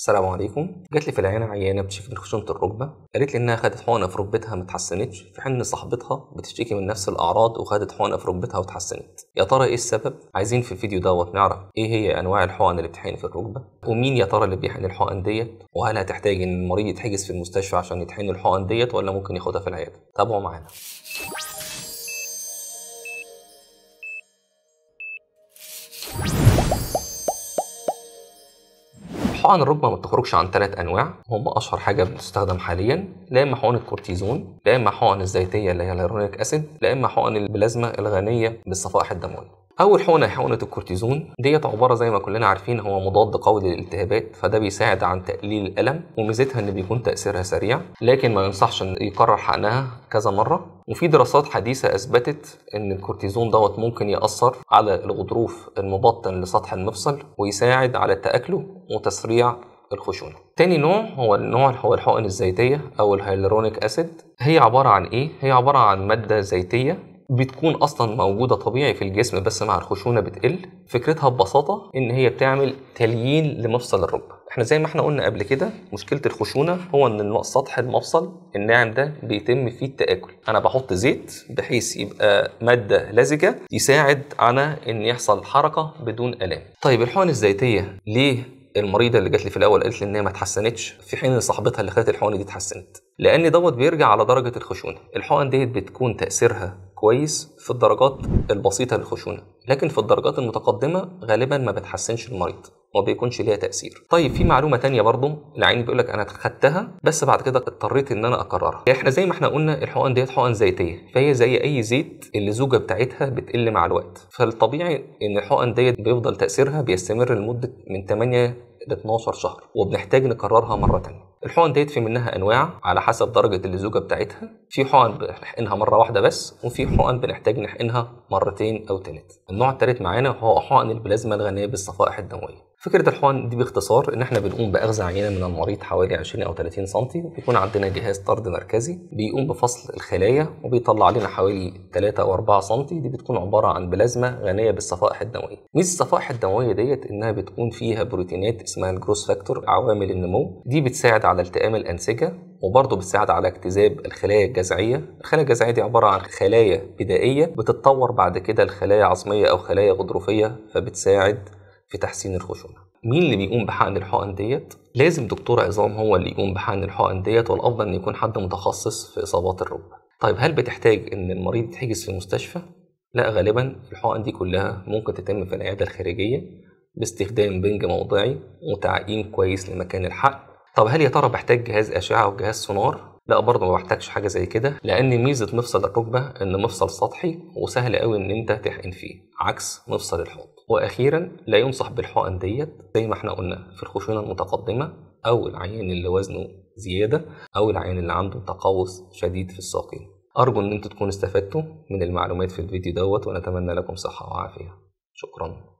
السلام عليكم جات لي في العياده عيانه بتشكي من خشونه الركبه قالت لي انها خدت حقنه في ركبتها ما اتحسنتش في حين ان صاحبتها بتشتكي من نفس الاعراض وخدت حقنه في ركبتها واتحسنت يا ترى ايه السبب عايزين في الفيديو دوت نعرف ايه هي انواع الحقن اللي بتحقن في الركبه ومين يا ترى اللي بيحقن الحقن ديت وهل هتحتاج ان المريض يتحجز في المستشفى عشان يتحقن الحقن ديت ولا ممكن ياخدها في العياده تابعوا معانا حقن الركبه ما بتخرجش عن ثلاث انواع هم اشهر حاجه بتستخدم حاليا لا اما حقن الكورتيزون لا اما حقن الزيتيه اللي هي الهيرونيك اسيد لا اما حقن البلازما الغنيه بالصفائح الدمويه اول حقنه هي حقنه الكورتيزون ديت عباره زي ما كلنا عارفين هو مضاد قوي للالتهابات فده بيساعد عن تقليل الالم وميزتها ان بيكون تاثيرها سريع لكن ما ينصحش ان يكرر حقنها كذا مره وفي دراسات حديثة أثبتت إن الكورتيزون دوت ممكن يأثر على الغضروف المبطن لسطح المفصل ويساعد على التأكله وتسريع الخشونة تاني نوع هو النوع هو الحقن الزيتية أو الهيالورونيك أسيد هي عبارة عن إيه؟ هي عبارة عن مادة زيتية بتكون أصلا موجودة طبيعي في الجسم بس مع الخشونة بتقل فكرتها ببساطة إن هي بتعمل تليين لمفصل الركبة احنا زي ما احنا قلنا قبل كده مشكلة الخشونة هو إن سطح المفصل الناعم ده بيتم فيه التآكل أنا بحط زيت بحيث يبقى مادة لزجة يساعد على إن يحصل حركة بدون آلام طيب الحقن الزيتية ليه المريضه اللي جات لي في الاول قالت لي ان هي ما اتحسنتش في حين ان صاحبتها اللي خدت الحقن دي اتحسنت لان دوت بيرجع على درجه الخشونه الحقن ديت بتكون تاثيرها كويس في الدرجات البسيطه للخشونه لكن في الدرجات المتقدمه غالبا ما بتحسنش المريض وما بيكونش ليها تاثير طيب في معلومه تانية برضه العين بيقول لك انا خدتها بس بعد كده اضطريت ان انا اكررها احنا زي ما احنا قلنا الحقن ديت حقن زيتيه فهي زي اي زيت اللزوجه بتاعتها بتقل مع الوقت فالطبيعي ان الحقن ديت بيفضل تاثيرها بيستمر لمده من 8 ل 12 شهر وبنحتاج نكررها مره تانية الحقن ديت في منها انواع على حسب درجه اللزوجه بتاعتها في حقن بنحقنها مره واحده بس وفي حقن بنحتاج نحقنها مرتين او ثلاث النوع الثالث معانا هو حقن البلازما الغنيه بالصفائح الدمويه فكره الحقن دي باختصار ان احنا بنقوم باخذ عينه من المريض حوالي 20 او 30 سم بيكون عندنا جهاز طرد مركزي بيقوم بفصل الخلايا وبيطلع لنا حوالي 3 او 4 سم دي بتكون عباره عن بلازما غنيه بالصفائح الدمويه ميزه الصفائح الدمويه ديت انها بتكون فيها بروتينات اسمها الجروس فاكتور عوامل النمو دي بتساعد على التئام الانسجه وبرضه بتساعد على اكتذاب الخلايا الجذعيه الخلايا الجذعيه دي عباره عن خلايا بدائيه بتتطور بعد كده لخلايا عظميه او خلايا غضروفيه فبتساعد في تحسين الخشونة مين اللي بيقوم بحقن الحقن ديت لازم دكتور عظام هو اللي يقوم بحقن الحقن ديت والافضل ان يكون حد متخصص في اصابات الركبه طيب هل بتحتاج ان المريض يتحجز في المستشفى لا غالبا الحقن دي كلها ممكن تتم في العياده الخارجيه باستخدام بنج موضعي وتعقيم كويس لمكان الحقن طب هل يا ترى بحتاج جهاز اشعه وجهاز سونار لا برضه ما بحتاجش حاجه زي كده لان ميزه مفصل الركبه ان مفصل سطحي وسهل قوي ان انت تحقن فيه عكس مفصل الحوض واخيرا لا ينصح بالحقن ديت زي ما احنا قلنا في الخشونه المتقدمه او العيان اللي وزنه زياده او العيان اللي عنده تقوس شديد في الساقين ارجو ان انتوا تكونوا استفدتوا من المعلومات في الفيديو دوت ونتمنى لكم صحه وعافيه شكرا